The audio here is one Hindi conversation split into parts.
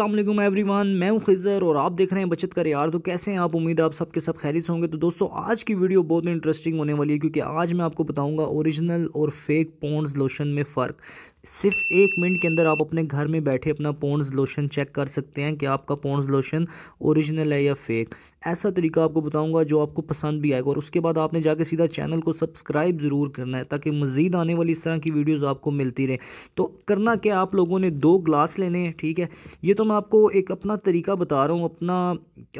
एवरी एवरीवन मैं हूं खिज़र और आप देख रहे हैं बचत कर यार तो कैसे हैं आप उम्मीद आप सबके सब, सब होंगे तो दोस्तों आज की वीडियो बहुत इंटरेस्टिंग होने वाली है क्योंकि आज मैं आपको बताऊंगा ओरिजिनल और फेक पोन्स लोशन में फ़र्क सिर्फ एक मिनट के अंदर आप अपने घर में बैठे अपना पोन्स लोशन चेक कर सकते हैं कि आपका पोन्स लोशन ओरिजिनल है या फेक ऐसा तरीका आपको बताऊंगा जो आपको पसंद भी आएगा और उसके बाद आपने जाके सीधा चैनल को सब्सक्राइब ज़रूर करना है ताकि मज़ीद आने वाली इस तरह की वीडियोज़ आपको मिलती रहे तो करना क्या आप लोगों ने दो ग्लास लेने हैं ठीक है ये तो मैं आपको एक अपना तरीका बता रहा हूँ अपना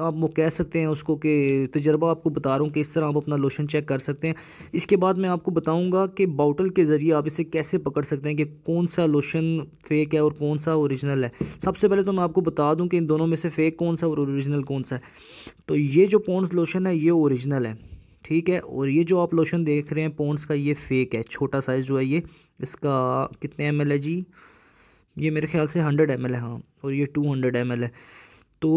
आप वो कह सकते हैं उसको कि तजर्बा आपको बता रहा हूँ कि इस तरह आप अपना लोशन चेक कर सकते हैं इसके बाद मैं आपको बताऊँगा कि बाउटल के ज़रिए आप इसे कैसे पकड़ सकते हैं कि कौन सा लोशन फेक है और कौन सा ओरिजिनल है सबसे पहले तो मैं आपको बता दूं कि इन दोनों में से फेक कौन सा और ओरिजिनल कौन सा है तो ये जो पोन्स लोशन है ये ओरिजिनल है ठीक है और ये जो आप लोशन देख रहे हैं पोन्स का ये फेक है छोटा साइज़ जो है ये इसका कितने एम है जी ये मेरे ख्याल से हंड्रेड एम है हाँ और ये टू हंड्रेड एम है तो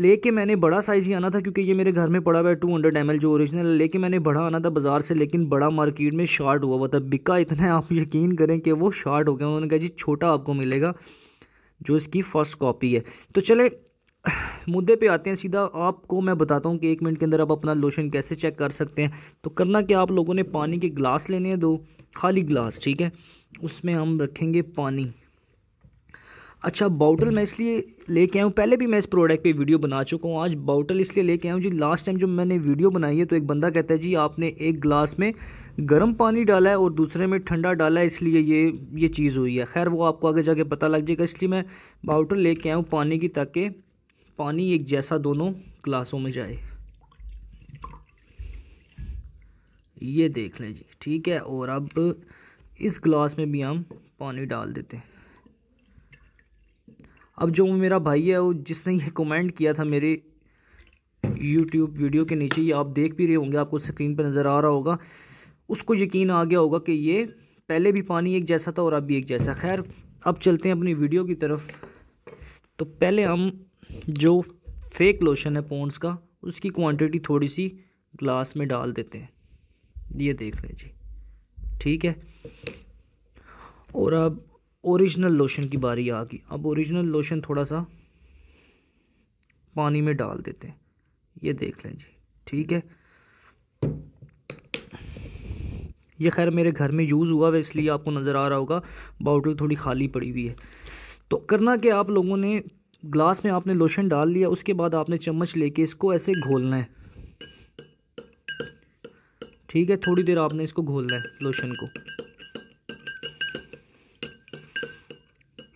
लेके मैंने बड़ा साइज़ ही आना था क्योंकि ये मेरे घर में पड़ा हुआ है टू हंड्रेड एम जो ओरिजिनल लेके मैंने बड़ा आना था बाज़ार से लेकिन बड़ा मार्केट में शार्ट हुआ हुआ था बिका इतना आप यकीन करें कि वो शार्ट हो गया उन्होंने कहा जी छोटा आपको मिलेगा जो इसकी फ़र्स्ट कॉपी है तो चले मुद्दे पे आते हैं सीधा आपको मैं बताता हूँ कि एक मिनट के अंदर आप अपना लोशन कैसे चेक कर सकते हैं तो करना क्या आप लोगों ने पानी के गिलास लेने हैं दो खाली गिलास ठीक है उसमें हम रखेंगे पानी अच्छा बाउटल मैं इसलिए लेके आया हूँ पहले भी मैं इस प्रोडक्ट पे वीडियो बना चुका हूँ आज बाउटल इसलिए लेके आया हूँ जी लास्ट टाइम जो मैंने वीडियो बनाई है तो एक बंदा कहता है जी आपने एक ग्लास में गर्म पानी डाला है और दूसरे में ठंडा डाला है इसलिए ये ये चीज़ हुई है खैर वो आपको आगे जाके पता लग जाएगा इसलिए मैं बाउटल लेके आया हूँ पानी की ताकि पानी एक जैसा दोनों ग्लासों में जाए ये देख लें जी ठीक है और अब इस ग्लास में भी हम पानी डाल देते हैं अब जो मेरा भाई है वो जिसने ये कमेंट किया था मेरे यूट्यूब वीडियो के नीचे ये आप देख भी रहे होंगे आपको स्क्रीन पर नज़र आ रहा होगा उसको यकीन आ गया होगा कि ये पहले भी पानी एक जैसा था और अब भी एक जैसा खैर अब चलते हैं अपनी वीडियो की तरफ तो पहले हम जो फेक लोशन है पोन्स का उसकी क्वांटिटी थोड़ी सी ग्लास में डाल देते हैं ये देख लें जी ठीक है और अब ओरिजिनल लोशन की बारी आ गई अब ओरिजिनल लोशन थोड़ा सा पानी में डाल देते हैं ये देख लें जी ठीक है ये खैर मेरे घर में यूज़ हुआ है इसलिए आपको नज़र आ रहा होगा बाउटल थोड़ी खाली पड़ी हुई है तो करना कि आप लोगों ने ग्लास में आपने लोशन डाल लिया उसके बाद आपने चम्मच लेके इसको ऐसे घोलना है ठीक है थोड़ी देर आपने इसको घोलना है लोशन को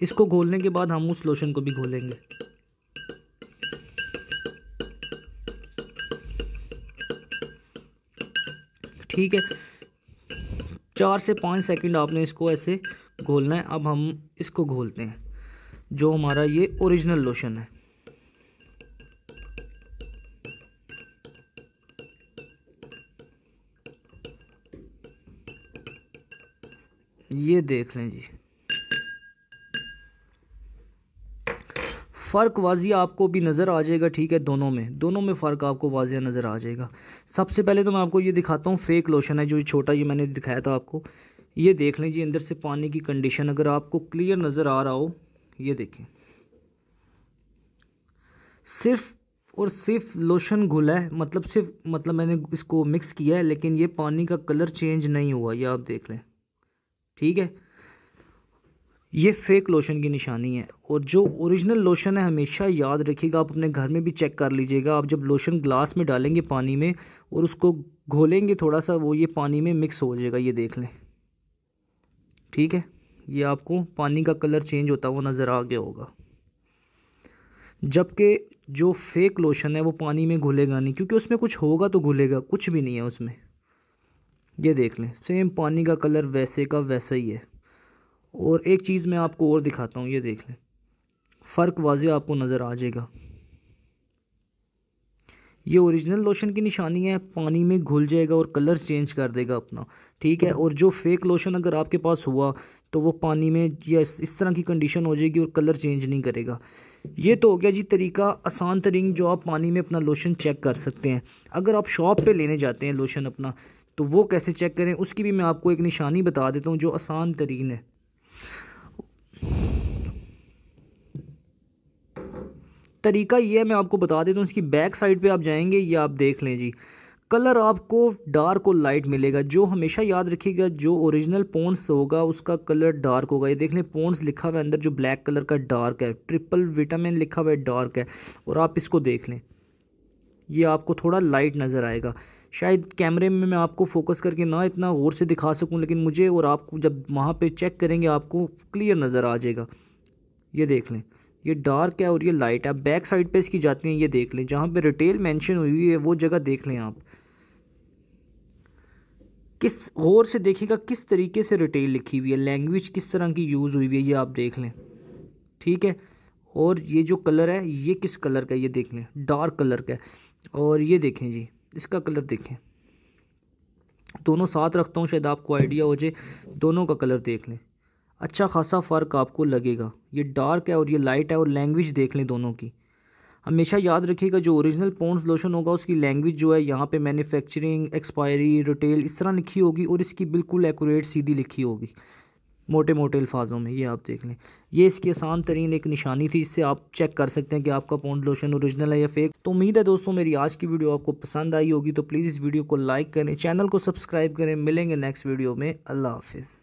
इसको घोलने के बाद हम उस लोशन को भी घोलेंगे ठीक है चार से पाँच सेकंड आपने इसको ऐसे घोलना है अब हम इसको घोलते हैं जो हमारा ये ओरिजिनल लोशन है ये देख लें जी फ़र्क वाजिया आपको भी नज़र आ जाएगा ठीक है दोनों में दोनों में फ़र्क आपको वाजिया नज़र आ जाएगा सबसे पहले तो मैं आपको ये दिखाता हूँ फेक लोशन है जो छोटा ये मैंने दिखाया था आपको ये देख लें जी अंदर से पानी की कंडीशन अगर आपको क्लियर नज़र आ रहा हो ये देखें सिर्फ और सिर्फ लोशन घुला है मतलब सिर्फ मतलब मैंने इसको मिक्स किया है लेकिन ये पानी का कलर चेंज नहीं हुआ ये आप देख लें ठीक है ये फेक लोशन की निशानी है और जो ओरिजिनल लोशन है हमेशा याद रखिएगा आप अपने घर में भी चेक कर लीजिएगा आप जब लोशन ग्लास में डालेंगे पानी में और उसको घोलेंगे थोड़ा सा वो ये पानी में मिक्स हो जाएगा ये देख लें ठीक है ये आपको पानी का कलर चेंज होता हुआ नज़र आ गया होगा जबकि जो फेक लोशन है वो पानी में घुलेगा नहीं क्योंकि उसमें कुछ होगा तो घुलेगा कुछ भी नहीं है उसमें ये देख लें सेम पानी का कलर वैसे का वैसा ही है और एक चीज़ मैं आपको और दिखाता हूँ ये देख लें फ़र्क वाज आपको नज़र आ जाएगा ये ओरिजिनल लोशन की निशानी है पानी में घुल जाएगा और कलर चेंज कर देगा अपना ठीक है और जो फेक लोशन अगर आपके पास हुआ तो वो पानी में या इस तरह की कंडीशन हो जाएगी और कलर चेंज नहीं करेगा ये तो हो गया जी तरीका आसान तरीन जो आप पानी में अपना लोशन चेक कर सकते हैं अगर आप शॉप पे लेने जाते हैं लोशन अपना तो वो कैसे चेक करें उसकी भी मैं आपको एक निशानी बता देता हूँ जो आसान तरीन है तरीका ये है मैं आपको बता देता हूँ इसकी बैक साइड पे आप जाएंगे ये आप देख लें जी कलर आपको डार्क और लाइट मिलेगा जो हमेशा याद रखिएगा जो ओरिजिनल पोन्स होगा उसका कलर डार्क होगा ये देख लें पोन्स लिखा हुआ है अंदर जो ब्लैक कलर का डार्क है ट्रिपल विटामिन लिखा हुआ है डार्क है और आप इसको देख लें ये आपको थोड़ा लाइट नज़र आएगा शायद कैमरे में मैं आपको फोकस करके ना इतना गौर से दिखा सकूँ लेकिन मुझे और आपको जब वहाँ पर चेक करेंगे आपको क्लियर नज़र आ जाएगा ये देख लें ये डार्क है और ये लाइट है बैक साइड पे इसकी जाती है ये देख लें जहाँ पे रिटेल मेंशन हुई हुई है वो जगह देख लें आप किस गौर से देखिएगा किस तरीके से रिटेल लिखी हुई है लैंग्वेज किस तरह की यूज़ हुई हुई है ये आप देख लें ठीक है और ये जो कलर है ये किस कलर का ये देख लें डार्क कलर का और ये देखें जी इसका कलर देखें दोनों साथ रखता हूँ शायद आपको आइडिया हो जाए दोनों का कलर देख लें अच्छा खासा फ़र्क आपको लगेगा ये डार्क है और ये लाइट है और लैंग्वेज देख लें दोनों की हमेशा याद रखिएगा जो ओरिजिनल पोन्स लोशन होगा उसकी लैंग्वेज जो है यहाँ पे मैन्युफैक्चरिंग एक्सपायरी रिटेल इस तरह लिखी होगी और इसकी बिल्कुल एक्यूरेट सीधी लिखी होगी मोटे मोटे अल्फाजों में ये आप देख लें ये इसकी आसान तरीन एक निशानी थी इससे आप चेक कर सकते हैं कि आपका पोन्स लोशन ओरिजिनल है या फेक तो उम्मीद है दोस्तों मेरी आज की वीडियो आपको पसंद आई होगी तो प्लीज़ इस वीडियो को लाइक करें चैनल को सब्सक्राइब करें मिलेंगे नेक्स्ट वीडियो में अल्लाह हाफिज़